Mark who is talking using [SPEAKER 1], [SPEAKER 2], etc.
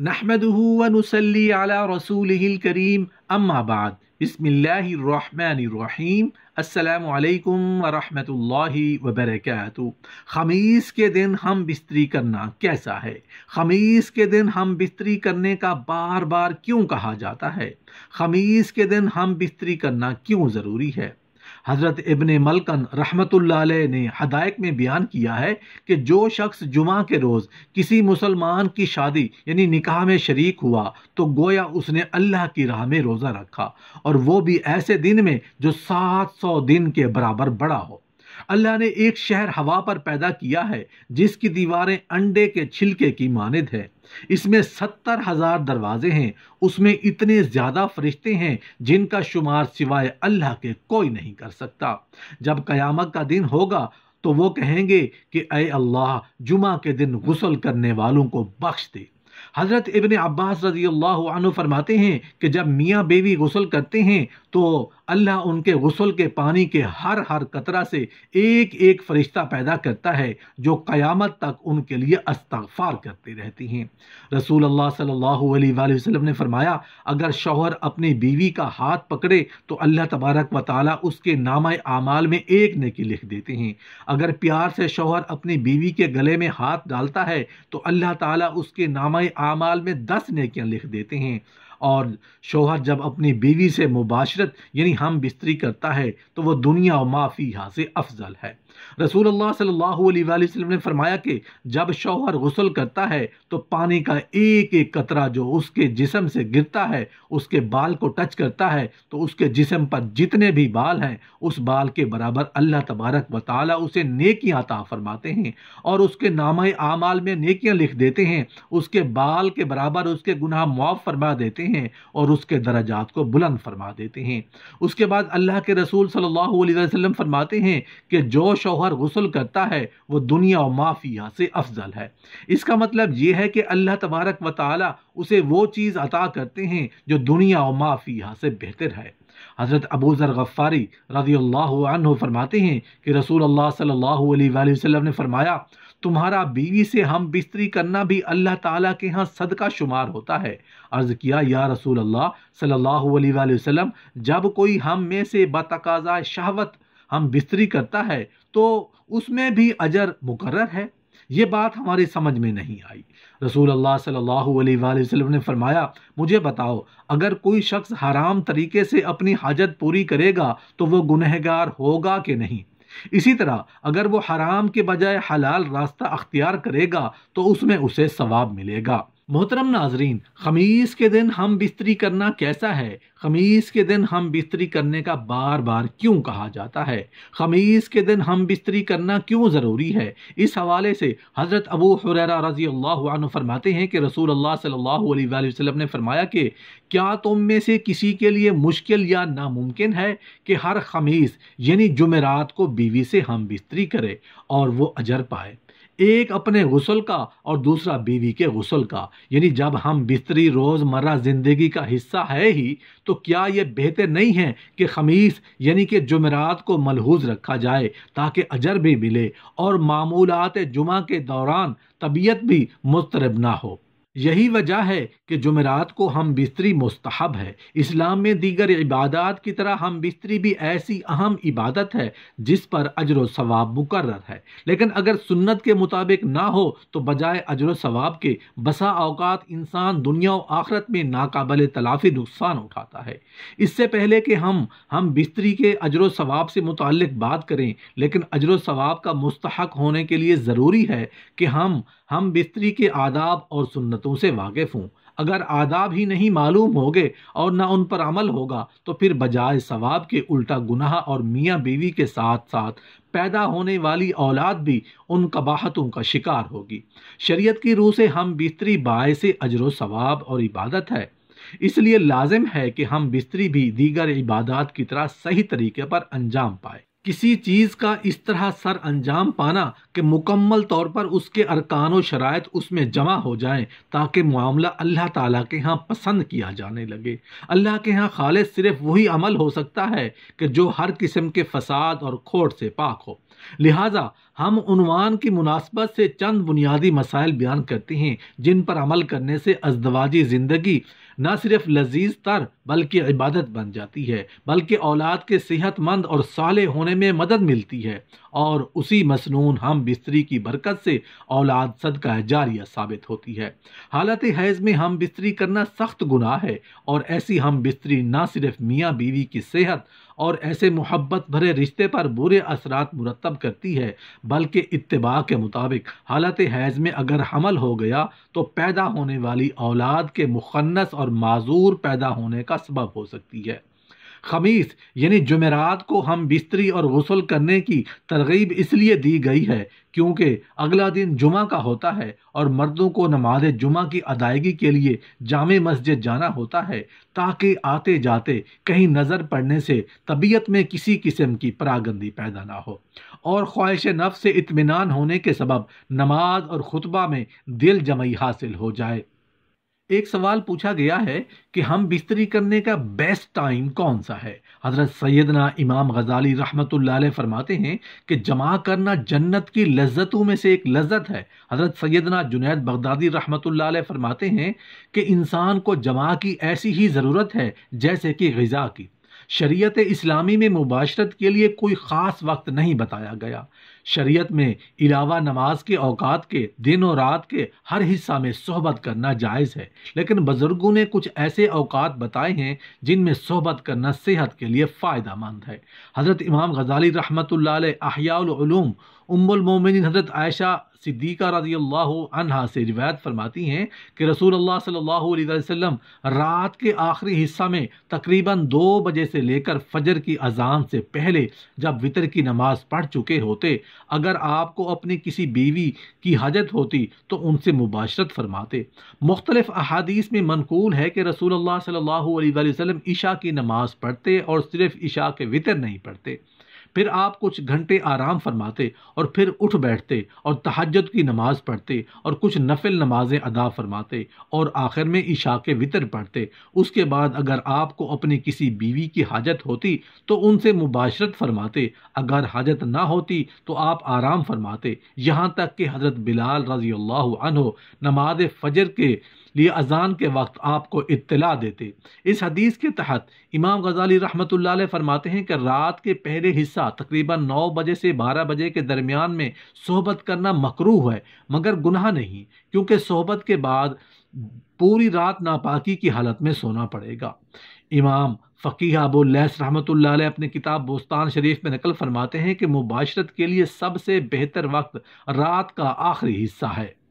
[SPEAKER 1] नहमदनसली रसूल करीम अम्माबाद बसमीम अल्लाम वरहमतुल्लाहि वबरकत ख़मीस के दिन हम बिस्तरी करना कैसा है ख़मीस के दिन हम बिस्तरी करने का बार बार क्यों कहा जाता है ख़मीस के दिन हम बिस्तरी करना क्यों ज़रूरी है हज़रत इबन मलकन रहमतुल्लाह ने हदायक में बयान किया है कि जो शख्स जुमा के रोज़ किसी मुसलमान की शादी यानी निकाह में शरीक हुआ तो गोया उसने अल्लाह की राह में रोज़ा रखा और वो भी ऐसे दिन में जो सात सौ दिन के बराबर बड़ा हो अल्लाह ने एक शहर हवा पर पैदा किया है जिसकी दीवारें अंडे के छिलके की मानद है इसमें सत्तर हज़ार दरवाजे हैं उसमें इतने ज़्यादा फरिश्ते हैं जिनका शुमार सिवाय अल्लाह के कोई नहीं कर सकता जब क़यामत का दिन होगा तो वो कहेंगे कि अय अल्लाह जुमा के दिन गसल करने वालों को बख्श दे हज़रत इबन अब्बास रजी अल्लाह फरमाते हैं कि जब मियाँ बेवी गसल करते हैं तो अल्लाह उनके गसल के पानी के हर हर कतरा से एक एक फरिश्ता पैदा करता है जो क़यामत तक उनके लिए अस्तफ़ार करती रहती हैं रसूल अल्लाह सल्लल्लाहु अलैहि वसल्लम ने फरमाया अगर शौहर अपनी बीवी का हाथ पकड़े तो अल्लाह तबारक व ताली उसके नाम आमाल में एक नेकी लिख देते हैं अगर प्यार से शौहर अपनी बीवी के गले में हाथ डालता है तो अल्लाह ताली उसके नाम आमाल में दस नेकियाँ लिख देते हैं और शोहर जब अपनी बीवी से मुबाशरत यानी हम बिस्तरी करता है तो वह दुनिया और माफी यहाँ से अफजल है रसूल अल्लाह सल्लल्लाहु अलैहि वसल्लम ने फरमाया कि जब शौहर गसल करता है तो पानी का एक एक कतरा जो उसके जिसम से गिरता है उसके बाल को टच करता है तो उसके जिसम पर जितने भी बाल हैं उस बाल के बराबर अल्लाह तबारक व उसे नेकियाँ अता फरमाते हैं और उसके नाम आमाल में नेकियाँ लिख देते हैं उसके बाल के बराबर उसके गुनाह मुआफ़ फरमा देते हैं और उसके दराजात को बुलंद फरमा देते हैं उसके बाद अल्लाह के रसूल सल्लल्लाहु अलैहि वसल्लम फरमाते हैं कि जो शौहर गसल करता है वो दुनिया और माफिया से अफजल है इसका मतलब ये है कि अल्लाह तबारक व ताली उसे वो चीज़ अता करते हैं जो दुनिया और माफिया से बेहतर है हज़रत अबू ज़र गफ़ारी रजी अल्लाह फरमाते हैं कि रसूल अल्लाह सल्लल्लाहु अलैहि वसल्लम ने फरमाया तुम्हारा बीवी से हम बिस्तरी करना भी अल्लाह ताला के यहाँ सदका शुमार होता है अर्ज़ किया या रसूल अल्लाह सल्लल्लाहु अलैहि वसल्लम जब कोई हम में से बतकाज़ा शहवत हम बिस्तरी करता है तो उसमें भी अजर मुकर है ये बात हमारी समझ में नहीं आई रसूल अल्लाह सल्लल्लाहु अलैहि वसल्लम ने फरमाया मुझे बताओ अगर कोई शख्स हराम तरीके से अपनी हाजत पूरी करेगा तो वह गुनहगार होगा कि नहीं इसी तरह अगर वो हराम के बजाय हलाल रास्ता अख्तियार करेगा तो उसमें उसे सवाब मिलेगा मोहतरम नाजरीन खमीस के दिन हम बिस्तरी करना कैसा है खमीस के दिन हम बिस्तरी करने का बार बार क्यों कहा जाता है खमीस के दिन हम बिस्तरी करना क्यों ज़रूरी है इस हवाले से हज़रत अबू हुररा रजी अल्लाह फरमाते हैं कि रसूल अल्लाह सल्लल्लाहु अलैहि वसल्लम ने फरमाया कि क्या तुम में से किसी के लिए मुश्किल या नामुमकिन है कि हर खमीस यानी जुमेरात को बीवी से हम बिस्तरी करे और वो अजर पाए एक अपने गसल का और दूसरा बीवी के गसल का यानी जब हम बिस्तरी रोज़मर्रा ज़िंदगी का हिस्सा है ही तो क्या ये बेहतर नहीं है कि खमीस यानी कि जुमेरात को मलहूज रखा जाए ताकि अजर भी मिले और मामूलत जुमा के दौरान तबीयत भी मुस्तरब ना हो यही वजह है कि जुमेरात को हम बिस्तरी मुस्तहब है इस्लाम में दीगर इबादत की तरह हम बिस्तरी भी ऐसी अहम इबादत है जिस पर अजर सवाब मुकर है लेकिन अगर सुन्नत के मुताबिक ना हो तो बजाय अजर सवाब के बसा अवकात इंसान दुनिया और आखरत में नाकबल तलाफी नुकसान उठाता है इससे पहले कि हम हम बिस्तरी के अजर सवाब से मुतल बात करें लेकिन अजर सवाब का मुस्तक होने के लिए ज़रूरी है कि हम हम बिस्तरी के आदाब और सुन्नतों से वाकिफ़ हूँ अगर आदाब ही नहीं मालूम होंगे और ना उन पर अमल होगा तो फिर बजाय सवाब के उल्टा गुनाह और मियाँ बीवी के साथ साथ पैदा होने वाली औलाद भी उन कबाहतों का शिकार होगी शरीयत की रूह से हम बिस्तरी बायस अजर सवाब और इबादत है इसलिए लाजिम है कि हम बिस्तरी भी दीगर इबादत की तरह सही तरीके पर अंजाम पाए किसी चीज़ का इस तरह सर अंजाम पाना कि मुकम्मल तौर पर उसके अरकान व शरात उसमें जमा हो जाएं ताकि मामला अल्लाह ताला के यहाँ पसंद किया जाने लगे अल्लाह के यहाँ खालिद सिर्फ वही अमल हो सकता है कि जो हर किस्म के फसाद और खोट से पाक हो लिहाजा हम उनवान की मुनासबत से चंद बुनियादी मसाइल बयान करते हैं जिन पर अमल करने से अजदवाजी ज़िंदगी न सिर्फ लजीज तर बल्कि इबादत बन जाती है बल्कि औलाद के सेहतमंद और साले होने में मदद मिलती है और उसी मसनून हम बिस्तरी की बरकत से औलाद सदका जारिया साबित होती है हालत हैज़ में हम बिस्तरी करना सख्त गुनाह है और ऐसी हम बिस्तरी ना सिर्फ मियाँ बीवी की सेहत और ऐसे मोहब्बत भरे रिश्ते पर बुरे असरात मुरतब करती है बल्कि इतबा के मुताबिक हालत हैज़ में अगर हमल हो गया तो पैदा होने वाली औलाद के मुखन्नस और माजूर पैदा होने का सबब हो सकती है खमीस यानी जुमेरात को हम बिस्तरी और गसल करने की तरगीब इसलिए दी गई है क्योंकि अगला दिन जुमा का होता है और मर्दों को नमाज जुमा की अदायगी के लिए जाम मस्जिद जाना होता है ताकि आते जाते कहीं नज़र पड़ने से तबीयत में किसी किस्म की परागंदी पैदा ना हो और ख्वाहिश नफ से इतमान होने के सबब नमाज और खुतबा में दिल जमई हासिल हो जाए एक सवाल पूछा गया है कि हम बिस्तरी करने का बेस्ट टाइम कौन सा है हजरत सैदना इमाम गजाली रहमत फरमाते हैं कि जमा करना जन्नत की लज्जतों में से एक लज्जत है हजरत सैदना जुनेद बगदादी रहमत फरमाते हैं कि इंसान को जमा की ऐसी ही ज़रूरत है जैसे कि गज़ा की शरीयत इस्लामी में मुबाशरत के लिए कोई ख़ास वक्त नहीं बताया गया शरीयत में इलावा नमाज के अवकात के दिन और रात के हर हिस्सा में सोहबत करना जायज़ है लेकिन बुज़ुर्गों ने कुछ ऐसे अवकात बताए हैं जिनमें सोहबत करना सेहत के लिए फ़ायदा मंद है हज़रत इमाम गजाली रहमत आहियालूम उम्बुलमोमिन हज़रत आयशा सिद्दीक़ा रजी अल्लाह से रिवायत फरमाती हैं कि रसूल अल्लाह सल्लल्लाहु अलैहि वसल्लम रात के आखिरी हिस्सा में तकरीबन दो बजे से लेकर फजर की अजान से पहले जब वितर की नमाज पढ़ चुके होते अगर आपको अपनी किसी बीवी की हजरत होती तो उनसे मुबाशरत फरमाते मुख्तलिफ अहादीस में मनकूल है कि रसूल अल्लाह सल्लल्लाहु अलैहि वसल्लम ईशा की नमाज पढ़ते और सिर्फ ईशा के वितर नहीं पढ़ते फिर आप कुछ घंटे आराम फरमाते और फिर उठ बैठते और तहजद की नमाज पढ़ते और कुछ नफिल नमाजें अदा फरमाते और आखिर में ईशा के वितर पढ़ते उसके बाद अगर आपको अपनी किसी बीवी की हाजत होती तो उनसे मुबाशरत फरमाते अगर हाजत ना होती तो आप आराम फरमाते यहाँ तक कि हज़रत बिलाल रजी अल्लाह नमाज फजर के लिए अजान के वक्त आपको इत्तला देते इस हदीस के तहत इमाम गजाली रहमत फरमाते हैं कि रात के पहले हिस्सा तकरीबन नौ बजे से बारह बजे के दरमियान में सोहबत करना मकरू है मगर गुनाह नहीं क्योंकि सोहबत के बाद पूरी रात नापाकी की हालत में सोना पड़ेगा इमाम फ़कीह अबुल्लैस रहमत अपने किताब बोस्तान शरीफ में नकल फरमाते हैं कि मुबाशरत के लिए सबसे बेहतर वक्त रात का आखिरी हिस्सा है